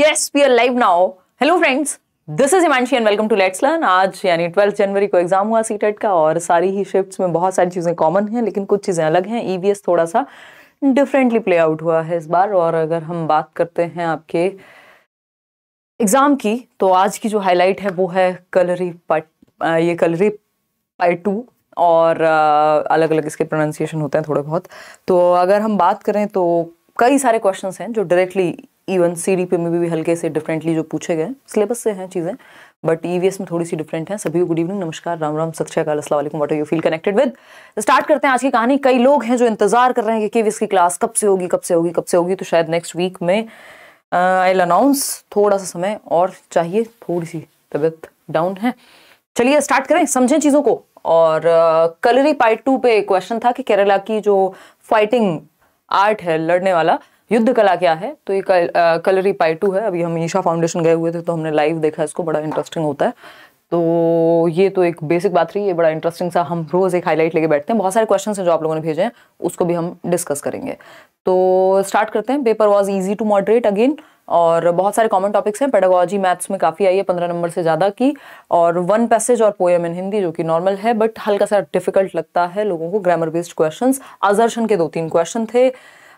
Yes we are live now hello friends this is Himanshi and welcome to let's learn आज यानी twelfth जनवरी को exam हुआ CTET e का और सारी ही शिफ्ट्स में बहुत सारी चीज़ें कॉमन हैं लेकिन कुछ चीज़ें अलग हैं ईवीएस थोड़ा सा डिफरेंटली प्ले आउट हुआ है इस बार और अगर हम बात करते हैं आपके एग्ज़ाम की तो आज की जो हाईलाइट है वो है कलरी पार्ट ये कलरी पार्ट टू और अलग अलग इसके प्रोनाउंसिएशन होते हैं थोड़े बहुत तो अगर हम बात करें तो कई सारे क्वेश्चंस हैं जो डायरेक्टली इवन सी पे में भी, भी हल्के से डिफरेंटली जो पूछे गए सिलेबस से हैं चीज़ें बट ई e में थोड़ी सी डिफरेंट है सभी को गुड इवनिंग नमस्कार राम राम सत्याकाल असलम what you feel connected with start करते हैं आज की कहानी कई लोग हैं जो इंतजार कर रहे हैं कि केवीएस e की क्लास कब से होगी कब से होगी कब से होगी तो शायद नेक्स्ट वीक में आई एल अनाउंस थोड़ा सा समय और चाहिए थोड़ी सी तबीयत डाउन है चलिए स्टार्ट करें समझें चीज़ों को और कलरी पार्ट टू पे क्वेश्चन था कि केरला की जो फाइटिंग आर्ट है लड़ने वाला युद्ध कला क्या है तो ये कल, आ, कलरी पाइटू है अभी हम ईशा फाउंडेशन गए हुए थे तो हमने लाइव देखा इसको बड़ा इंटरेस्टिंग होता है तो ये तो एक बेसिक बात रही है बड़ा इंटरेस्टिंग सा हम रोज़ एक हाईलाइट लेके बैठते हैं बहुत सारे क्वेश्चन हैं जो आप लोगों ने भेजे हैं उसको भी हम डिस्कस करेंगे तो स्टार्ट करते हैं paper was easy to moderate again और बहुत सारे कॉमन टॉपिक्स हैं पेडागोजी मैथ्स में काफ़ी आई है पंद्रह नंबर से ज़्यादा की और वन पैसेज और पोएम इन हिंदी जो कि नॉर्मल है बट हल्का सा डिफिकल्ट लगता है लोगों को ग्रामर बेस्ड क्वेश्चंस आजर्शन के दो तीन क्वेश्चन थे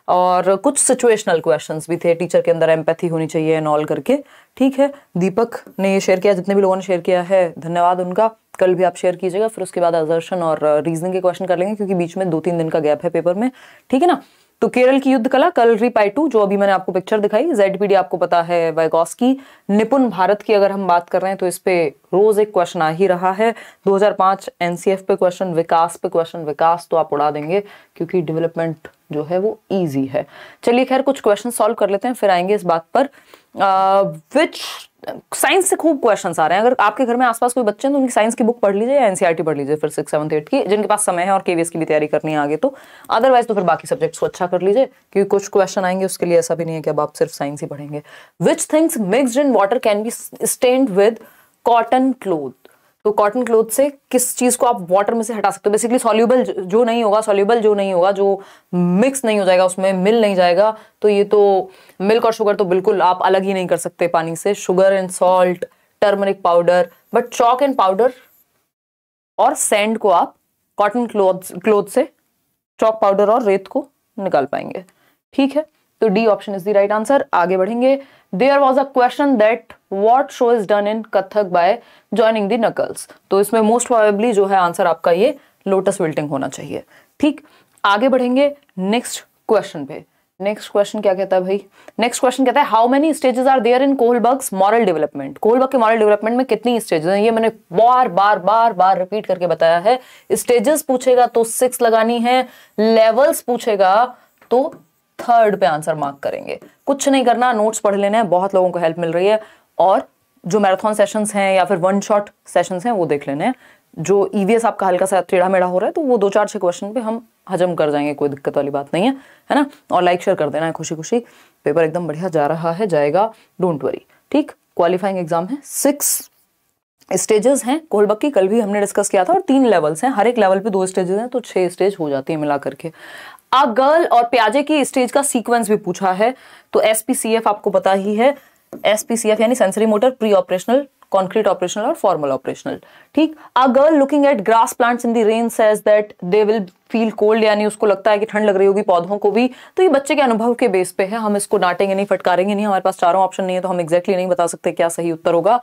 और कुछ सिचुएशनल क्वेश्चंस भी थे टीचर के अंदर एम्पैथी होनी चाहिए एंड ऑल करके ठीक है दीपक ने ये शेयर किया जितने भी लोगों ने शेयर किया है धन्यवाद उनका कल भी आप शेयर कीजिएगा फिर उसके बाद अजर्शन और रीजनिंग के क्वेश्चन कर लेंगे क्योंकि बीच में दो तीन दिन का गैप है पेपर में ठीक है ना तो केरल की युद्ध कला रिपाई टू जो अभी मैंने आपको पिक्चर दिखाई जेडपीडी आपको पता है वैगॉस की निपुण भारत की अगर हम बात कर रहे हैं तो इस पे रोज एक क्वेश्चन आ ही रहा है 2005 एनसीएफ पे क्वेश्चन विकास पे क्वेश्चन विकास तो आप उड़ा देंगे क्योंकि डेवलपमेंट जो है वो ईजी है चलिए खैर कुछ क्वेश्चन सॉल्व कर लेते हैं फिर आएंगे इस बात पर विच साइंस से खूब क्वेश्चंस आ रहे हैं अगर आपके घर में आसपास कोई बच्चे हैं तो उनकी साइंस की बुक पढ़ लीजिए या एनसीईआरटी e पढ़ लीजिए फिर सिक्स सेवन्थ एट की जिनके पास समय है और केवीएस की भी तैयारी करनी है आगे तो अदरवाइज तो फिर बाकी सब्जेक्ट्स को अच्छा कर लीजिए क्योंकि कुछ क्वेश्चन आएंगे उसके लिए ऐसा भी नहीं है कि अब आप सिर्फ साइंस ही पढ़ेंगे which things mixed in water can be strained with cotton cloth तो कॉटन क्लोथ से किस चीज़ को आप वाटर में से हटा सकते हो बेसिकली सॉल्यूबल जो नहीं होगा सॉल्यूबल जो नहीं होगा जो मिक्स नहीं हो जाएगा उसमें मिल नहीं जाएगा तो ये तो मिल्क और शुगर तो बिल्कुल आप अलग ही नहीं कर सकते पानी से sugar and salt turmeric powder but chalk and powder और सेंड को आप कॉटन क्लोथ क्लोथ से चौक पाउडर और रेत को निकाल पाएंगे ठीक है तो D option is the right answer आगे बढ़ेंगे there was a question that what show is done in Kathak by joining the knuckles तो इसमें मोस्ट प्रोबेबली जो है आंसर आपका ये लोटस विल्टिंग होना चाहिए ठीक आगे बढ़ेंगे नेक्स्ट क्वेश्चन पे नेक्स्ट क्वेश्चन क्या कहता है भाई नेक्स्ट क्वेश्चन कहता है how many stages are there in Kohlberg's moral development Kohlberg के मॉरल डेवलपमेंट में कितनी स्टेजेस हैं ये मैंने बार बार बार बार रिपीट करके बताया है स्टेजेस पूछेगा तो सिक्स लगानी है लेवल्स पूछेगा तो थर्ड पे आंसर मार्क करेंगे कुछ नहीं करना नोट्स पढ़ लेने हैं बहुत लोगों को हेल्प मिल रही है और जो मैराथन सेशंस हैं या फिर वन शॉट सेशंस हैं वो देख लेने हैं जो ईवीएस e आपका हल्का सा टेढ़ा मेढ़ा हो रहा है तो वो दो चार छः क्वेश्चन पे हम हजम कर जाएंगे कोई दिक्कत वाली बात नहीं है है ना और लाइक शेयर कर देना है खुशी खुशी पेपर एकदम बढ़िया जा रहा है जाएगा डोंट वरी ठीक क्वालिफाइंग एग्जाम है सिक्स स्टेजेस हैं कोलबक की कल भी हमने डिस्कस किया था और तीन लेवल्स हैं हर एक लेवल पे दो स्टेजेस हैं तो छह स्टेज हो जाती है मिला करके आ गर्ल और प्याजे की स्टेज का सीक्वेंस भी पूछा है तो एस आपको पता ही है एसपीसीएफ यानी sensory motor pre operational concrete operational और फॉर्मल ऑपरेशनल ठीक a girl looking at grass plants in the rain says that they will feel cold यानी उसको लगता है कि ठंड लग रही होगी पौधों को भी तो ये बच्चे के अनुभव के बेस पे है हम इसको डांटेंगे नहीं फटकारेंगे नहीं हमारे पास चारों ऑप्शन नहीं है तो हम एग्जैक्टली exactly नहीं बता सकते क्या सही उत्तर होगा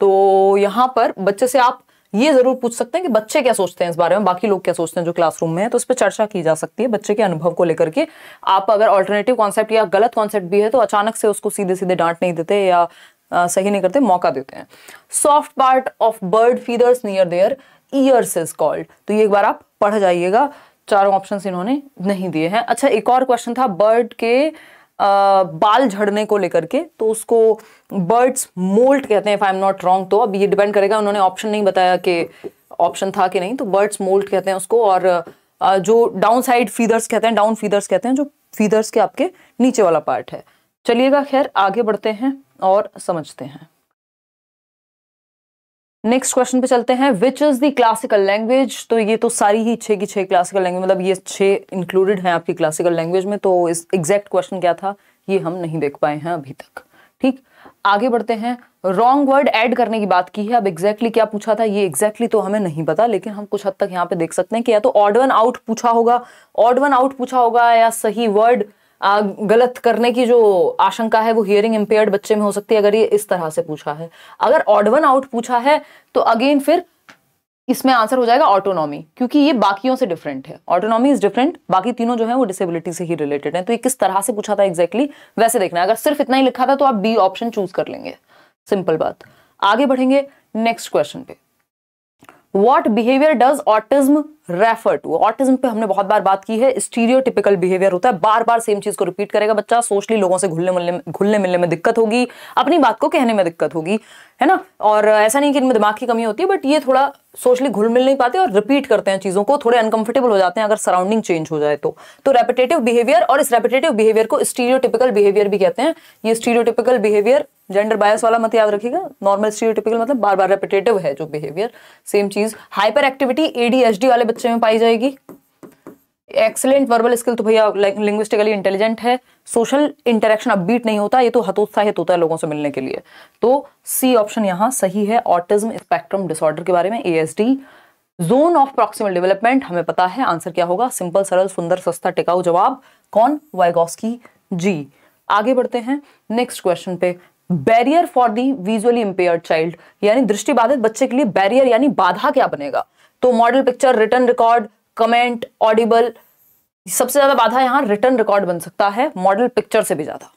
तो यहाँ पर बच्चे से आप ये जरूर पूछ सकते हैं कि बच्चे क्या सोचते हैं इस बारे में बाकी लोग क्या सोचते हैं जो क्लासरूम में है तो इस पर चर्चा की जा सकती है बच्चे के अनुभव को लेकर के आप अगर ऑल्टरनेटिव कॉन्सेप्ट या गलत कॉन्सेप्ट भी है तो अचानक से उसको सीधे सीधे डांट नहीं देते या आ, सही नहीं करते मौका देते हैं soft part of bird feathers near their ears is called तो ये एक बार आप पढ़ जाइएगा चारों ऑप्शन इन्होंने नहीं दिए हैं अच्छा एक और क्वेश्चन था बर्ड के बाल झड़ने को लेकर के तो उसको बर्ड्स मोल्ट कहते हैं if I am not wrong तो अब ये डिपेंड करेगा उन्होंने ऑप्शन नहीं बताया कि ऑप्शन था कि नहीं तो बर्ड्स मोल्ट कहते हैं उसको और जो डाउन साइड फीदर्स कहते हैं डाउन फीदर्स कहते हैं जो फीदर्स के आपके नीचे वाला पार्ट है चलिएगा खैर आगे बढ़ते हैं और समझते हैं नेक्स्ट क्वेश्चन पे चलते हैं which is the classical language तो ये तो सारी ही छः की छः क्लासिकल लैंग्वेज मतलब ये छे इंक्लूडेड हैं आपकी क्लासिकल लैंग्वेज में तो इस एग्जैक्ट क्वेश्चन क्या था ये हम नहीं देख पाए हैं अभी तक ठीक आगे बढ़ते हैं रॉन्ग वर्ड ऐड करने की बात की है अब एग्जैक्टली exactly क्या पूछा था ये एग्जैक्टली exactly तो हमें नहीं पता लेकिन हम कुछ हद तक यहाँ पे देख सकते हैं कि या तो ऑड वन आउट पूछा होगा ऑड वन आउट पूछा होगा या सही वर्ड गलत करने की जो आशंका है वो हियरिंग इम्पेयर्ड बच्चे में हो सकती है अगर ये इस तरह से पूछा है अगर ऑड वन आउट पूछा है तो अगेन फिर इसमें आंसर हो जाएगा ऑटोनॉमी क्योंकि ये बाकियों से डिफरेंट है ऑटोनॉमी इज डिफरेंट बाकी तीनों जो है वो डिसेबिलिटी से ही रिलेटेड है तो ये किस तरह से पूछा था एग्जैक्टली exactly, वैसे देखना है अगर सिर्फ इतना ही लिखा था तो आप बी ऑप्शन चूज कर लेंगे सिंपल बात आगे बढ़ेंगे नेक्स्ट क्वेश्चन पे what behaviour does autism refer to autism पे हमने बहुत बार बात की है स्टीरियोटिपिकल बिहेवियर होता है बार बार सेम चीज को रिपीट करेगा बच्चा सोशली लोगों से घुलने मिलने घुलने मिलने में दिक्कत होगी अपनी बात को कहने में दिक्कत होगी है ना और ऐसा नहीं कि इनमें दिमाग की कमी होती है बट ये थोड़ा सोशली घुल मिल नहीं पाते और रिपीट करते हैं चीज़ों को थोड़े अनकंफर्टेबल हो जाते हैं अगर सराउंडिंग चेंज हो जाए तो तो रेपिटेटिव बिहेवियर और इस रेपिटेटिव बिहेवियर को स्टीरियोटिपिकल बिहेवियर भी कहते हैं ये स्टीरियोटिपिकल बिहेवियर जेंडर बायस वाला मत याद रखिएगा नॉर्मल स्टीरियोटिपिकल मतलब बार बार रेपिटेटिव है जो बिहेवियर सेम चीज़ हाइपर एक्टिविटी एडीएचडी वाले बच्चे में पाई जाएगी एक्सेलेंट वर्बल स्किल तो भैया लिंग्विस्टिकली इंटेलिजेंट है सोशल इंटरेक्शन अब बीट नहीं होता ये तो हतोत्साहित होता है लोगों से मिलने के लिए तो सी ऑप्शन यहाँ सही है ऑटिज्म स्पेक्ट्रम डिसऑर्डर के बारे में a zone of proximal development हमें पता है आंसर क्या होगा सिंपल सरल सुंदर सस्ता टिकाऊ जवाब कौन वाइगोस्की जी आगे बढ़ते हैं नेक्स्ट क्वेश्चन पे barrier for the visually impaired child यानी दृष्टिबाधित बच्चे के लिए बैरियर यानी बाधा क्या बनेगा तो model picture written record comment audible सबसे ज्यादा बाधा यहां रिटर्न रिकॉर्ड बन सकता है मॉडल पिक्चर से भी ज्यादा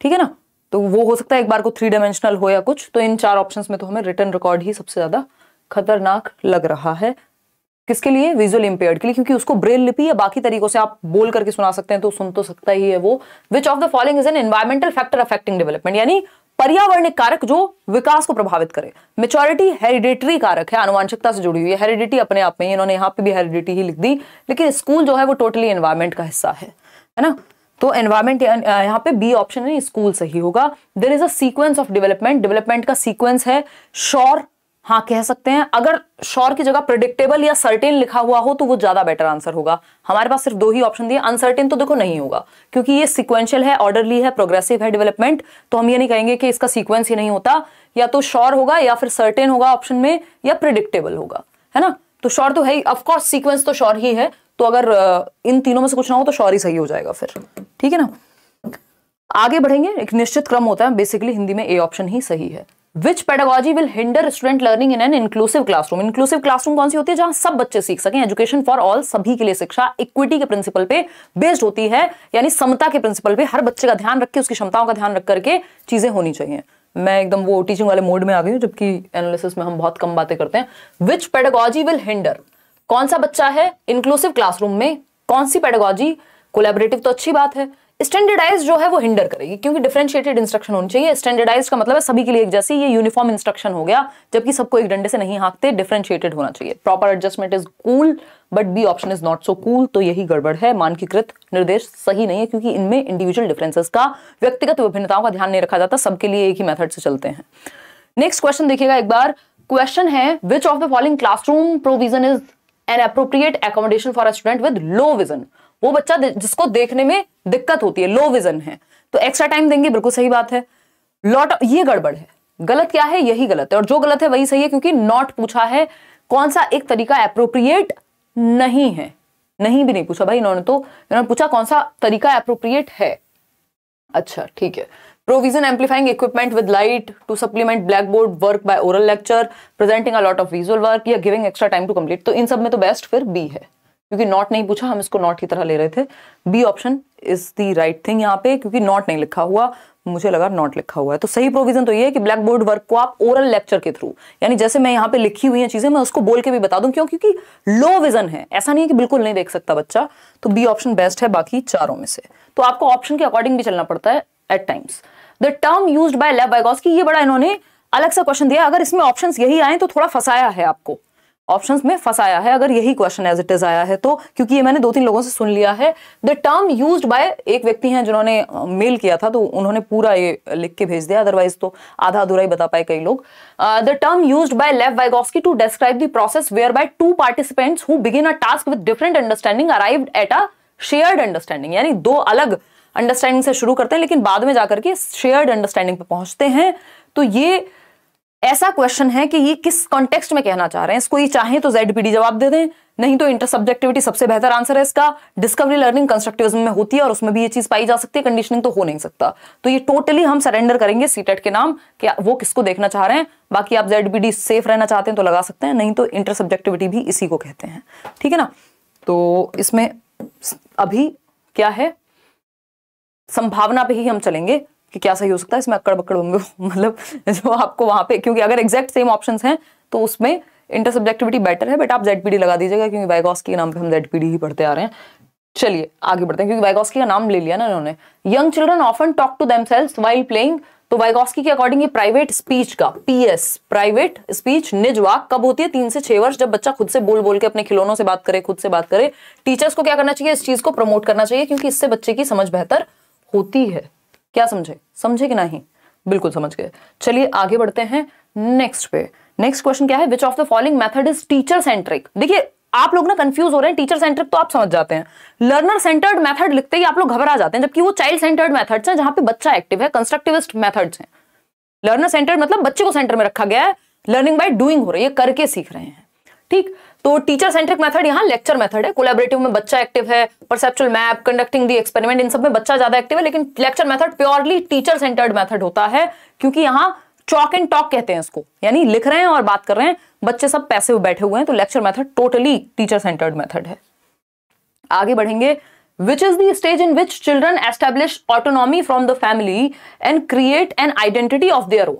ठीक है ना तो वो हो सकता है एक बार को थ्री डायमेंशनल हो या कुछ तो इन चार ऑप्शंस में तो हमें रिटर्न रिकॉर्ड ही सबसे ज्यादा खतरनाक लग रहा है किसके लिए विजुअल इंपेयर के लिए क्योंकि उसको ब्रेल लिपि या बाकी तरीकों से आप बोल करके सुना सकते हैं तो सुन तो सकता ही है वो which of the following is an environmental factor affecting development यानी पर्यावरणिक कारक जो विकास को प्रभावित करे मेचोरिटी हेरिडेटरी कारक है आनुवांशिकता से जुड़ी हुई है हेरिडिटी अपने आप में इन्होंने यहाँ पे भी हेरिडिटी ही लिख दी लेकिन स्कूल जो है वो टोटली एनवायरमेंट का हिस्सा है है ना तो एनवायरमेंट यहाँ पे बी ऑप्शन है स्कूल सही होगा there is a sequence of development development का सीक्वेंस है शोर हाँ कह सकते हैं अगर श्योर की जगह प्रिडिक्टेबल या सर्टेन लिखा हुआ हो तो वो ज्यादा बेटर आंसर होगा हमारे पास सिर्फ दो ही ऑप्शन दिए अनसर्टेन तो देखो नहीं होगा क्योंकि ये सिक्वेंशियल है ऑर्डरली है प्रोग्रेसिव है डेवलपमेंट तो हम ये नहीं कहेंगे कि इसका सीक्वेंस ही नहीं होता या तो श्योर होगा या फिर सर्टेन होगा ऑप्शन में या प्रिडिक्टेबल होगा है ना तो श्योर तो है ही ऑफकोर्स सीक्वेंस तो श्योर ही है तो अगर इन तीनों में से कुछ ना हो तो श्योर ही सही हो जाएगा फिर ठीक है ना आगे बढ़ेंगे एक निश्चित क्रम होता है बेसिकली हिंदी में ए ऑप्शन ही सही है which pedagogy will hinder student learning in an inclusive classroom inclusive classroom कौन सी होती है जहां सब बच्चे सीख सकें एजुकेशन फॉर ऑल सभी के लिए शिक्षा इक्विटी के प्रिंसिपल पे बेस्ड होती है यानी समता के प्रिंसिपल पे हर बच्चे का ध्यान रखे उसकी क्षमताओं का ध्यान रख करके चीजें होनी चाहिए मैं एकदम वो टीचिंग वाले मोड में आ गई हूँ जबकि एनालिसिस में हम बहुत कम बातें करते हैं विच पेडागॉजी विल हिंडर कौन सा बच्चा है इंक्लूसिव क्लासरूम में कौन सी पेडागॉजी कोलेबरेटिव तो अच्छी बात है स्टैंडर्डाइज जो है वो हिंडर करेगी क्योंकि डिफ्रेंशिएटेड इंस्ट्रक्शन होनी चाहिए स्टैंडर्डाइज का मतलब है सभी के लिए एक जैसी ये यूनिफॉर्म इंस्ट्रक्शन हो गया जबकि सबको एक डंडे से नहीं हाँकते डिफ्रेंशिएटेड होना चाहिए proper adjustment is cool but B option is not so cool तो यही गड़बड़ है मानकीकृत निर्देश सही नहीं है क्योंकि इनमें इंडिविजुअल डिफरेंसेस का व्यक्तिगत विभिन्नताओं का ध्यान नहीं रखा जाता सबके लिए एक ही मेथड से चलते हैं नेक्स्ट क्वेश्चन देखिएगा एक बार क्वेश्चन है which of the following classroom provision is an appropriate accommodation for a student with low vision वो बच्चा जिसको देखने में दिक्कत होती है लो विजन है तो एक्स्ट्रा टाइम देंगे बिल्कुल सही बात है लॉट ये गड़बड़ है गलत क्या है यही गलत है और जो गलत है वही सही है क्योंकि नॉट पूछा है कौन सा एक तरीका अप्रोप्रिएट नहीं है नहीं भी नहीं पूछा भाई इन्होंने तो इन्होंने पूछा कौन सा तरीका अप्रोप्रिएट है अच्छा ठीक है provision amplifying equipment with light to supplement blackboard work by oral lecture presenting a lot of visual work या giving extra time to complete तो इन सब में तो बेस्ट फिर बी है क्योंकि नॉट नहीं पूछा हम इसको नॉट की तरह ले रहे थे B option is the right thing यहाँ पे क्योंकि नॉट नहीं लिखा हुआ मुझे लगा नॉट लिखा हुआ है तो सही प्रोविजन तो ये है कि ब्लैक बोर्ड वर्क को आप ओरल लेक्चर के थ्रू यानी जैसे मैं यहाँ पे लिखी हुई है चीजें मैं उसको बोल के भी बता दूं क्यों क्योंकि लो विजन है ऐसा नहीं है कि बिल्कुल नहीं देख सकता बच्चा तो बी ऑप्शन बेस्ट है बाकी चारों में से तो आपको ऑप्शन के अकॉर्डिंग भी चलना पड़ता है at times the term use by Lev की ये बड़ा इन्होंने अलग सा क्वेश्चन दिया अगर इसमें ऑप्शन यही आए तो थोड़ा फसाया है आपको ऑप्शंस में फंसाया है अगर यही क्वेश्चन एज इट इज आया है तो क्योंकि ये मैंने दो तीन लोगों से सुन लिया है द टर्म यूज बाय एक व्यक्ति हैं जिन्होंने मेल किया था तो उन्होंने पूरा ये लिख के भेज दिया अदरवाइज तो आधा अधूरा ही बता पाए कई लोग the term use by Lev Vygotsky to describe the process whereby two participants who begin a task with different understanding arrived at a shared understanding यानी दो अलग अंडरस्टैंडिंग से शुरू करते हैं लेकिन बाद में जाकर के शेयर्ड अंडरस्टैंडिंग पे पहुंचते हैं तो ये ऐसा क्वेश्चन है कि ये किस कॉन्टेक्स्ट में कहना चाह रहे हैं इसको ये चाहे तो जेडपीडी जवाब दे दें नहीं तो इंटर सब्जेक्टिविटी सबसे बेहतर आंसर है इसका डिस्कवरी लर्निंग कंस्ट्रक्टिविज्म में होती है और उसमें भी ये चीज पाई जा सकती है कंडीशनिंग तो हो नहीं सकता तो ये टोटली हम सरेंडर करेंगे सीटेट e के नाम कि वो किसको देखना चाह रहे हैं बाकी आप जेडपीडी सेफ रहना चाहते हैं तो लगा सकते हैं नहीं तो इंटर सब्जेक्टिविटी भी इसी को कहते हैं ठीक है ना तो इसमें अभी क्या है संभावना पे ही हम चलेंगे कि क्या सही हो सकता है इसमें अक्कड़ बक्कड़ होंगे मतलब जो आपको वहाँ पे क्योंकि अगर एग्जैक्ट सेम ऑप्शन हैं तो उसमें इंटर सब्जेक्टिविटी बेटर है बट आप जेड लगा दीजिएगा क्योंकि वाइगॉस के नाम पर हम जेड ही पढ़ते आ रहे हैं चलिए आगे बढ़ते हैं क्योंकि वाइगॉस का नाम ले लिया ना इन्होंने young children often talk to themselves while playing तो वाइगॉस्की के अकॉर्डिंग ये प्राइवेट स्पीच का पीएस प्राइवेट स्पीच निज वाक कब होती है तीन से छह वर्ष जब बच्चा खुद से बोल बोल के अपने खिलौनों से बात करे खुद से बात करे टीचर्स को क्या करना चाहिए इस चीज को प्रमोट करना चाहिए क्योंकि इससे बच्चे की समझ बेहतर होती है क्या समझे समझे कि नहीं बिल्कुल समझ गए चलिए आगे बढ़ते हैं नेक्स्ट पे नेक्स्ट क्वेश्चन क्या है which of the following method is teacher centric देखिए आप लोग ना कंफ्यूज हो रहे हैं टीचर सेंट्रिक तो आप समझ जाते हैं लर्नर सेंटर्ड मेथड लिखते ही आप लोग घबरा जाते हैं जबकि वो चाइल्ड सेंटर्ड मेथड्स हैं जहां पे बच्चा एक्टिव है कंस्ट्रक्टिविस्ट मेथड्स हैं लर्नर सेंटर्ड मतलब बच्चे को सेंटर में रखा गया है लर्निंग बाय डूइंग हो रही है करके सीख रहे हैं ठीक तो टीचर सेंट्रिक मेथड यहाँ लेक्चर मेथड है कोलेबरेटिव में बच्चा एक्टिव है perceptual map conducting the experiment इन सब में बच्चा ज्यादा एक्टिव है लेकिन lecture method purely teacher centred method होता है क्योंकि यहाँ चॉक एंड टॉक कहते हैं इसको यानी लिख रहे हैं और बात कर रहे हैं बच्चे सब पैसिव बैठे हुए हैं तो lecture method totally teacher centred method है आगे बढ़ेंगे which is the stage in which children establish autonomy from the family and create an identity of their own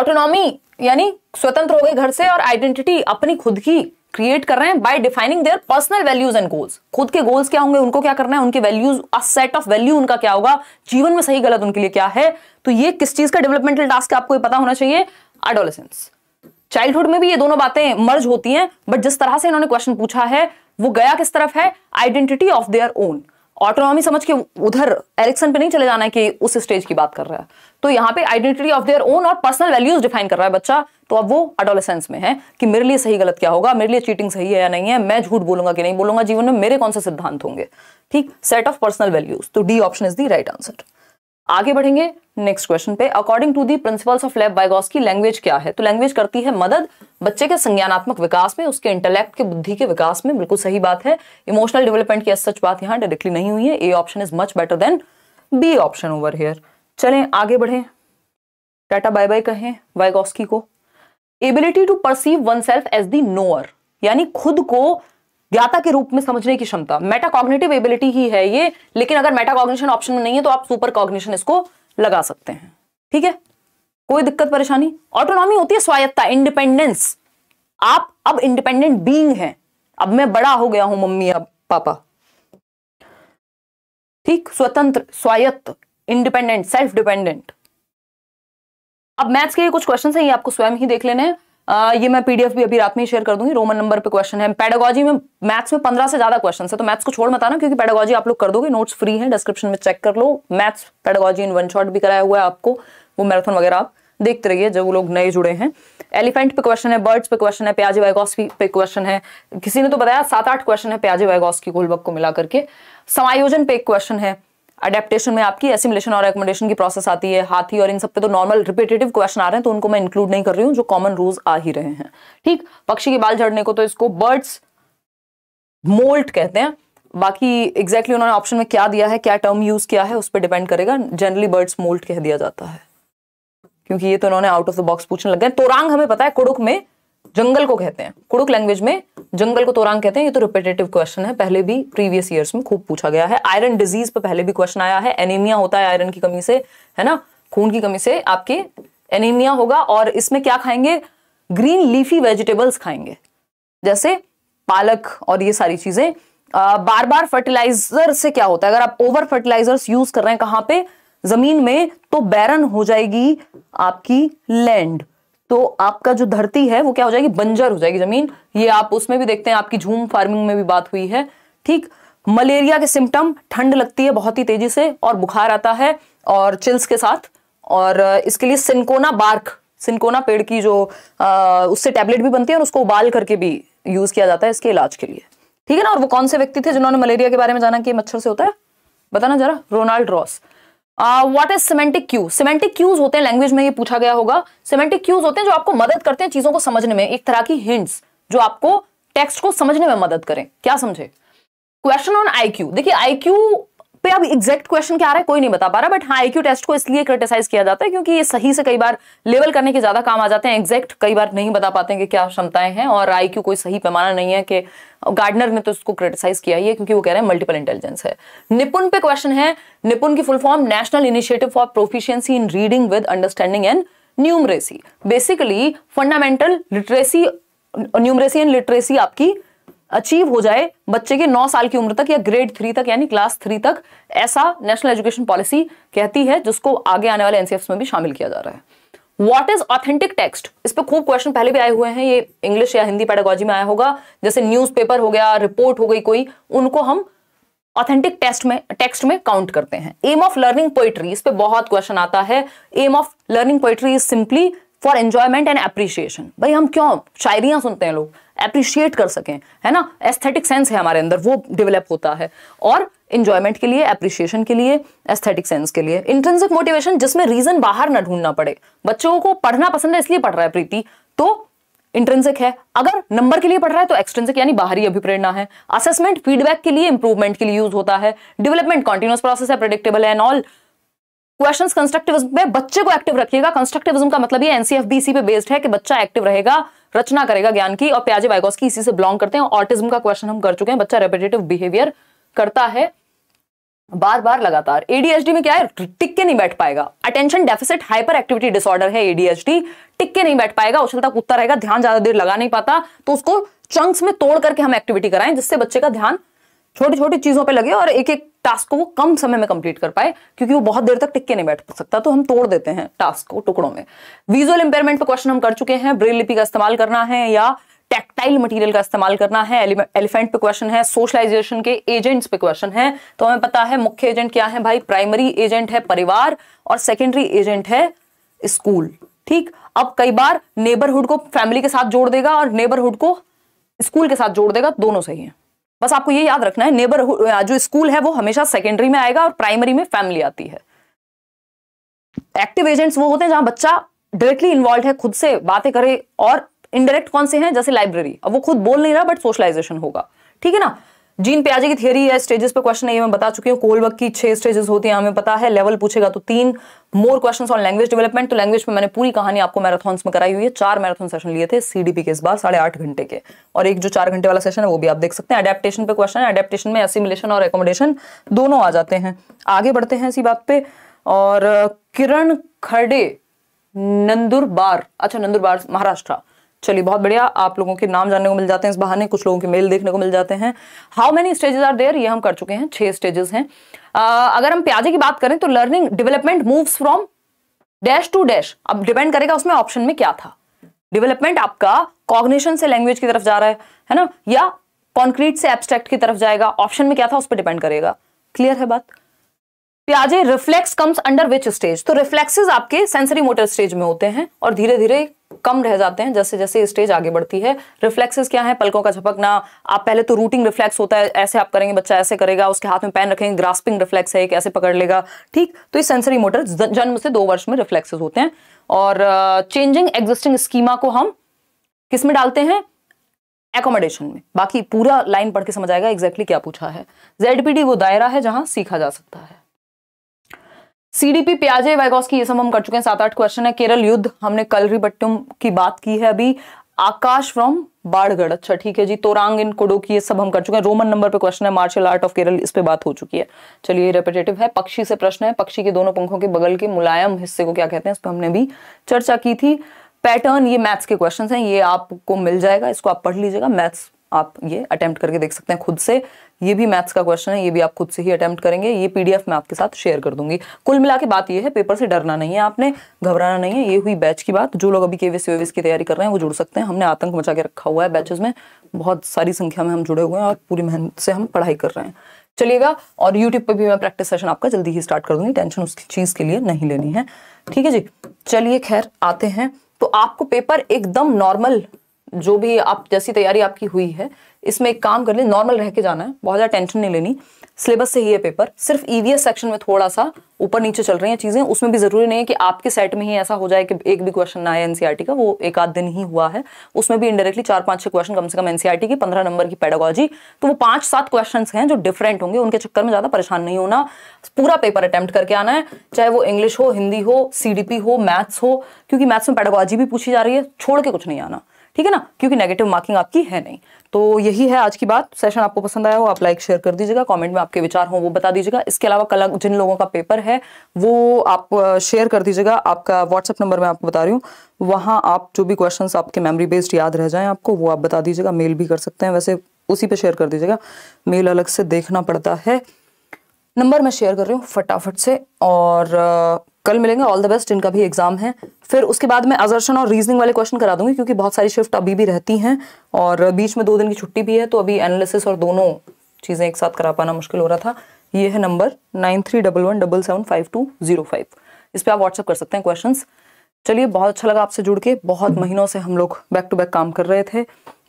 autonomy यानी स्वतंत्र हो गए घर से और आइडेंटिटी अपनी खुद की क्रिएट कर रहे हैं by defining their personal values and goals खुद के गोल्स क्या होंगे उनको क्या करना है उनके values a set of value उनका क्या होगा जीवन में सही गलत उनके लिए क्या है तो ये किस चीज का डेवलपमेंटल टास्क है आपको पता होना चाहिए एडोलेसेंस चाइल्डहुड में भी ये दोनों बातें मर्ज होती हैं बट जिस तरह से इन्होंने क्वेश्चन पूछा है वो गया किस तरफ है identity of their own autonomy समझ के उधर एरिक्सन पे नहीं चले जाना है कि उस स्टेज की बात कर रहा है तो यहाँ पे आइडेंटिटी ऑफ देयर ओन और पर्सनल वैल्यूज डिफाइन कर रहा है बच्चा तो अब वो अडोलेसेंस में है कि मेरे लिए सही गलत क्या होगा मेरे लिए चीटिंग सही है या नहीं है मैं झूठ बोलूंगा कि नहीं बोलूंगा जीवन में मेरे कौन से सिद्धांत होंगे ठीक सेट ऑफ पर्सनल वैल्यूज तो D option is the right answer आगे बढ़ेंगे नेक्स्ट क्वेश्चन पे according to the principles of Lev बायोस की लैंग्वेज क्या है तो लैंग्वेज करती है मदद बच्चे के संज्ञानात्मक विकास में उसके इंटेलेक्ट के बुद्धि के विकास में बिल्कुल सही बात है इमोशनल डेवलपमेंट की सच बात यहाँ डायरेक्टली नहीं हुई है A option is much better than B option over here चले आगे बढ़े टाटा बाय बाय कहें बायोस्की को ability to perceive oneself as the knower यानी खुद को ज्ञाता के रूप में समझने की क्षमता मेटाकॉग्नेटिव एबिलिटी ही है ये लेकिन अगर मेटाकॉग्निशन ऑप्शन में नहीं है तो आप सुपर कॉग्निशन इसको लगा सकते हैं ठीक है कोई दिक्कत परेशानी ऑटोनॉमी होती है स्वायत्ता इंडिपेंडेंस आप अब इंडिपेंडेंट बीइंग हैं अब मैं बड़ा हो गया हूं मम्मी अब पापा ठीक स्वतंत्र स्वायत्त इंडिपेंडेंट सेल्फ डिपेंडेंट अब मैथ्स के लिए कुछ क्वेश्चन है ये आपको स्वयं ही देख लेने हैं आ, ये मैं पीडीएफ भी अभी रात में शेयर कर दूंगी रोमन नंबर पे क्वेश्चन है पेडागोजी में मैथ्स में पंद्रह से ज्यादा क्वेश्चन है तो मैथ्स को छोड़ मत आना क्योंकि पेडागोजी आप लोग कर दोगे नोट्स फ्री है डिस्क्रिप्शन में चेक कर लो maths pedagogy in one shot भी कराया हुआ है आपको वो मैराथन वगैरह आप देखते रहिए जब वो लोग नए जुड़े हैं एलिफेंट पे क्वेश्चन है बर्ड्स पे क्वेश्चन है प्याजे वाइगॉस पे क्वेश्चन है किसी ने तो बताया सात आठ क्वेश्चन है प्याजे वाइगॉस की गोलबक को मिला करके समायोजन पे एक क्वेश्चन है अडेप्टेशन में आपकी एसिमुलेशन और एकोमोडेशन की प्रोसेस आती है हाथी और इन सब पे तो नॉर्मल रिपीटेटिव क्वेश्चन आ रहे हैं तो उनको मैं इंक्लूड नहीं कर रही हूँ जो कॉमन रूल्स आ ही रहे हैं ठीक पक्षी के बाल झड़ने को तो इसको बर्ड्स मोल्ट कहते हैं बाकी एग्जैक्टली exactly उन्होंने ऑप्शन में क्या दिया है क्या टर्म यूज किया है उस पर डिपेंड करेगा जनरली बर्ड्स मोल्ट कह दिया जाता है क्योंकि ये तो उन्होंने आउट ऑफ द बॉक्स पूछने लग गए तोरांग हमें पता है कुड़ुक में जंगल को कहते हैं कुड़ुक लैंग्वेज में जंगल को तोरांग कहते हैं ये तो रिपीटेटिव क्वेश्चन है पहले भी प्रीवियस ईयर्स में खूब पूछा गया है आयरन डिजीज पर पहले भी क्वेश्चन आया है एनीमिया होता है आयरन की कमी से है ना खून की कमी से आपके एनीमिया होगा और इसमें क्या खाएंगे ग्रीन लीफी वेजिटेबल्स खाएंगे जैसे पालक और ये सारी चीजें बार बार फर्टिलाइजर से क्या होता है अगर आप ओवर फर्टिलाइजर्स यूज कर रहे हैं कहां पे जमीन में तो बैरन हो जाएगी आपकी लैंड तो आपका जो धरती है वो क्या हो जाएगी बंजर हो जाएगी जमीन ये आप उसमें भी देखते हैं आपकी झूम फार्मिंग में भी बात हुई है ठीक मलेरिया के सिम्टम ठंड लगती है बहुत ही तेजी से और बुखार आता है और चिल्स के साथ और इसके लिए सिंकोना बार्क सिंकोना पेड़ की जो आ, उससे टैबलेट भी बनती है और उसको उबाल करके भी यूज किया जाता है इसके इलाज के लिए ठीक है ना और वो कौन से व्यक्ति थे जिन्होंने मलेरिया के बारे में जाना कि मच्छर से होता है बताना जरा Ronald Ross what is semantic cue semantic cues होते हैं लैंग्वेज में ये पूछा गया होगा सिमेंटिक क्यूज होते हैं जो आपको मदद करते हैं चीजों को समझने में एक तरह की हिंट्स जो आपको टेक्स्ट को समझने में मदद करें क्या समझे क्वेश्चन ऑन आईक्यू देखिए आईक्यू पे अब एग्जैक्ट क्वेश्चन क्या आ रहा है कोई नहीं बता पा रहा बट हाँ आईक्यू टेस्ट को इसलिए क्रिटिसाइज किया जाता है क्योंकि ये सही से कई बार लेवल करने के ज्यादा काम आ जाते हैं एग्जैक्ट कई बार नहीं बता पाते हैं कि क्या क्षमताएं हैं और आईक्यू कोई सही पैमाना नहीं है कि गार्डनर ने तो इसको क्रिटिसाइज किया ही है क्योंकि वो कह रहे हैं मल्टीपल इंटेलिजेंस है निपुण पे क्वेश्चन है निपुण की full form national initiative for proficiency in reading with understanding and numeracy basically fundamental literacy numeracy and literacy आपकी अचीव हो जाए बच्चे के नौ साल की उम्र तक या ग्रेड थ्री तक यानी क्लास थ्री तक ऐसा नेशनल एजुकेशन पॉलिसी कहती है जिसको आगे आने वाले एनसीएफ में भी शामिल किया जा रहा है वॉट इज ऑथेंटिक टेक्स्ट इस पर खूब क्वेश्चन पहले भी आए हुए हैं ये इंग्लिश या हिंदी पैडागोजी में आया होगा जैसे न्यूज हो गया रिपोर्ट हो गई कोई उनको हम ऑथेंटिक टेस्ट में टेक्स्ट में काउंट करते हैं एम ऑफ लर्निंग पोइट्री इस पर बहुत क्वेश्चन आता है aim of learning poetry is simply for enjoyment and appreciation भाई हम क्यों शायरियां सुनते हैं लोग अप्रिशिएट कर सकें है ना एस्थेटिक सेंस है हमारे अंदर वो डेवलप होता है और इंजॉयमेंट के लिए अप्रिशिएशन के लिए एस्थेटिक सेंस के लिए इंट्रेंसिक मोटिवेशन जिसमें रीजन बाहर ना ढूंढना पड़े बच्चों को पढ़ना पसंद है इसलिए पढ़ रहा है प्रीति तो इंट्रेंसिक है अगर नंबर के लिए पढ़ रहा है तो एक्सट्रेंसिक यानी बाहरी अभिप्रेरणा है असेसमेंट फीडबैक के लिए इंप्रूवमेंट के लिए यूज होता है डेवलपमेंट कॉन्टिन्यूस प्रोसेस है predictable and all questions constructivism में बच्चे को एक्टिव रखिएगा कंस्ट्रक्टिविज्म का मतलब ये एनसीएफबीसी पे बेस्ड है कि बच्चा एक्टिव रहेगा रचना करेगा ज्ञान की और प्याजे की इसी से बिलोंग करते हैं ऑटिज्म का क्वेश्चन हम कर चुके हैं बच्चा रेपिटेटिव बिहेवियर करता है बार बार लगातार एडीएचडी में क्या है टिक के नहीं बैठ पाएगा attention deficit hyper activity disorder है एडीएचडी टिक के नहीं बैठ पाएगा तक उत्तर रहेगा ध्यान ज्यादा देर लगा नहीं पाता तो उसको चंक्स में तोड़ करके हम एक्टिविटी कराएं जिससे बच्चे का ध्यान छोटी छोटी चीजों पे लगे और एक एक टास्क को वो कम समय में कंप्लीट कर पाए क्योंकि वो बहुत देर तक टिक नहीं बैठ सकता तो हम तोड़ देते हैं टास्क को टुकड़ों में विजुअल इंपेयरमेंट पे क्वेश्चन हम कर चुके हैं ब्रेल लिपि का इस्तेमाल करना है या टेक्टाइल मटेरियल का इस्तेमाल करना है एलिफेंट पे क्वेश्चन है सोशलाइजेशन के एजेंट्स पे क्वेश्चन है तो हमें पता है मुख्य एजेंट क्या है भाई प्राइमरी एजेंट है परिवार और सेकेंडरी एजेंट है स्कूल ठीक अब कई बार नेबरहुड को फैमिली के साथ जोड़ देगा और नेबरहुड को स्कूल के साथ जोड़ देगा दोनों सही है बस आपको ये याद रखना है नेबरहुड जो स्कूल है वो हमेशा सेकेंडरी में आएगा और प्राइमरी में फैमिली आती है एक्टिव एजेंट्स वो होते हैं जहां बच्चा डायरेक्टली इन्वॉल्व है खुद से बातें करे और इनडायरेक्ट कौन से हैं जैसे लाइब्रेरी अब वो खुद बोल नहीं रहा बट सोशलाइजेशन होगा ठीक है ना जीन प्याजे की थियरी है स्टेजेस पे क्वेश्चन है ये मैं बता चुकी हूँ कोलबक की छह स्टेजेस होती हैं हमें पता है लेवल पूछेगा तो तीन more questions on language development तो लैंग्वेज में मैंने पूरी कहानी आपको मैराथन में कराई हुई है चार मैराथन सेशन लिए थे सीडीपी के इस बार साढ़े आठ घंटे के और एक जो चार घंटे वाला सेशन है वो भी आप देख सकते हैं अडेप्टन पे क्वेश्चन है अडेप्टन में एसिमिलेशन और एकोमोडेशन दोनों आ जाते हैं आगे बढ़ते हैं इसी बात पे और किरण खड़े नंदुरबार अच्छा नंदुरबार महाराष्ट्र चलिए बहुत बढ़िया आप लोगों के नाम जानने को मिल जाते हैं इस बहाने कुछ लोगों के मेल देखने को मिल जाते हैं how many stages are there ये हम कर चुके हैं छह स्टेजेस हैं uh, अगर हम प्याजे की बात करें तो learning development moves from dash to dash अब डिपेंड करेगा उसमें ऑप्शन में क्या था डेवलपमेंट आपका कॉग्निशन से लैंग्वेज की तरफ जा रहा है है ना या कॉन्क्रीट से एब्स्ट्रैक्ट की तरफ जाएगा ऑप्शन में क्या था उस पर डिपेंड करेगा क्लियर है बात प्याजे reflex comes under which stage तो रिफ्लेक्सेस आपके सेंसरी मोटर स्टेज में होते हैं और धीरे धीरे कम रह जाते हैं जैसे जैसे स्टेज आगे बढ़ती है रिफ्लेक्सेस क्या है पलकों का झपकना आप पहले तो रूटिंग रिफ्लेक्स होता है ऐसे आप करेंगे बच्चा ऐसे करेगा उसके हाथ में पेन रखेंगे ग्रास्पिंग रिफ्लेक्स है एक ऐसे पकड़ लेगा ठीक तो ये सेंसरी मोटर जन्म से दो वर्ष में रिफ्लेक्सेस होते हैं और चेंजिंग एग्जिस्टिंग स्कीमा को हम किस में डालते हैं एकोमोडेशन में बाकी पूरा लाइन पढ़ के समझ आएगा एग्जैक्टली exactly क्या पूछा है जेडपीडी वो दायरा है जहां सीखा जा सकता है सीडीपी प्याजे की ये सब हम कर चुके हैं सात आठ क्वेश्चन है केरल युद्ध हमने बट्टुम की बात की है अभी आकाश फ्रॉम बाढ़गढ़ अच्छा ठीक है जी तोरांग इन की ये सब हम कर चुके हैं रोमन नंबर पे क्वेश्चन है मार्शल आर्ट ऑफ केरल इस पे बात हो चुकी है चलिए रेपिटेटिव है पक्षी से प्रश्न है पक्षी के दोनों पंखों के बगल के मुलायम हिस्से को क्या कहते हैं इस पर हमने भी चर्चा की थी पैटर्न ये मैथ्स के क्वेश्चन है ये आपको मिल जाएगा इसको आप पढ़ लीजिएगा मैथ्स आप ये अटेम्प्ट करके देख सकते हैं खुद से ये भी मैथ्स का क्वेश्चन है ये भी आप खुद से ही अटैम्प्ट करेंगे ये पीडीएफ मैं आपके साथ शेयर कर दूंगी कुल मिला के बात ये है पेपर से डरना नहीं है आपने घबराना नहीं है ये हुई बैच की बात जो लोग अभी के वेस वेविस की तैयारी कर रहे हैं वो जुड़ सकते हैं हमने आतंक मचा के रखा हुआ है बैचेज में बहुत सारी संख्या में हम जुड़े हुए हैं और पूरी मेहनत से हम पढ़ाई कर रहे हैं चलिएगा और यूट्यूब पर भी मैं प्रैक्टिस सेशन आपका जल्दी ही स्टार्ट कर दूंगी टेंशन उस चीज़ के लिए नहीं लेनी है ठीक है जी चलिए खैर आते हैं तो आपको पेपर एकदम नॉर्मल जो भी आप जैसी तैयारी आपकी हुई है इसमें एक काम कर ले नॉर्मल रह के जाना है बहुत ज़्यादा टेंशन नहीं लेनी सिलेबस से ही है पेपर सिर्फ ईवीएस सेक्शन में थोड़ा सा ऊपर नीचे चल रही हैं चीज़ें उसमें भी ज़रूरी नहीं है कि आपके सेट में ही ऐसा हो जाए कि एक भी क्वेश्चन ना आए एनसीईआरटी का वो एक आध दिन ही हुआ है उसमें भी इंडायरेक्टली चार पांच छह क्वेश्चन कम से कम एनसीईआरटी की पंद्रह नंबर की पेडागोजी तो वो पांच सात क्वेश्चन हैं जो डिफरेंट होंगे उनके चक्कर में ज़्यादा परेशान नहीं होना पूरा पेपर अटैम्प्ट करके आना है चाहे वो इंग्लिश हो हिंदी हो सी हो मैथ्स हो क्योंकि मैथ्स में पैडोगॉजी भी पूछी जा रही है छोड़ के कुछ नहीं आना ठीक है ना क्योंकि नेगेटिव मार्किंग आपकी है नहीं तो यही है आज की बात सेशन आपको पसंद आया हो आप लाइक शेयर कर दीजिएगा कमेंट में आपके विचार हो वो बता दीजिएगा इसके अलावा कल जिन लोगों का पेपर है वो आप शेयर कर दीजिएगा आपका व्हाट्सअप नंबर मैं आपको बता रही हूँ वहाँ आप जो भी क्वेश्चन आपके मेमरी बेस्ड याद रह जाए आपको वो आप बता दीजिएगा मेल भी कर सकते हैं वैसे उसी पर शेयर कर दीजिएगा मेल अलग से देखना पड़ता है नंबर मैं शेयर कर रही हूँ फटाफट से और कल मिलेंगे ऑल द बेस्ट इनका भी एग्जाम है फिर उसके बाद मैं अजर्शन और रीजनिंग वाले क्वेश्चन करा दूंगी क्योंकि बहुत सारी शिफ्ट अभी भी रहती हैं और बीच में दो दिन की छुट्टी भी है तो अभी एनालिसिस और दोनों चीज़ें एक साथ करा पाना मुश्किल हो रहा था ये है number nine three double one double seven five two zero five इस पर आप व्हाट्सअप कर सकते हैं क्वेश्चन चलिए बहुत अच्छा लगा आपसे जुड़ के बहुत हम्म। महीनों से हम लोग बैक टू बैक काम कर रहे थे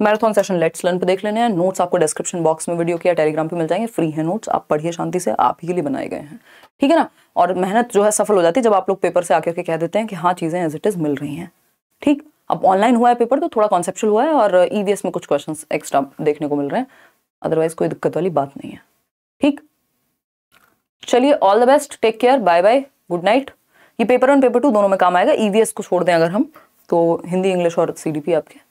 मैराथन सेशन लेट्स लर्न पे देख लेने हैं नोट्स आपको डिस्क्रिप्शन बॉक्स में वीडियो के या टेलीग्राम पे मिल जाएंगे फ्री है नोट्स आप पढ़िए शांति से आप ही के लिए बनाए गए हैं ठीक है ना और मेहनत जो है सफल हो जाती है जब आप लोग पेपर से आकर के कह देते हैं कि हाँ चीज़ें एज इट इज़ मिल रही हैं ठीक अब ऑनलाइन हुआ है पेपर तो थोड़ा कॉन्सेप्चुअल हुआ है और ईवीएस में कुछ क्वेश्चन एक्स्ट्रा देखने को मिल रहे हैं अदरवाइज कोई दिक्कत वाली बात नहीं है ठीक चलिए all the best take care bye bye good night ये पेपर वन पेपर टू दोनों में काम आएगा ईवीएस e को छोड़ दें अगर हम तो हिंदी इंग्लिश और सी आपके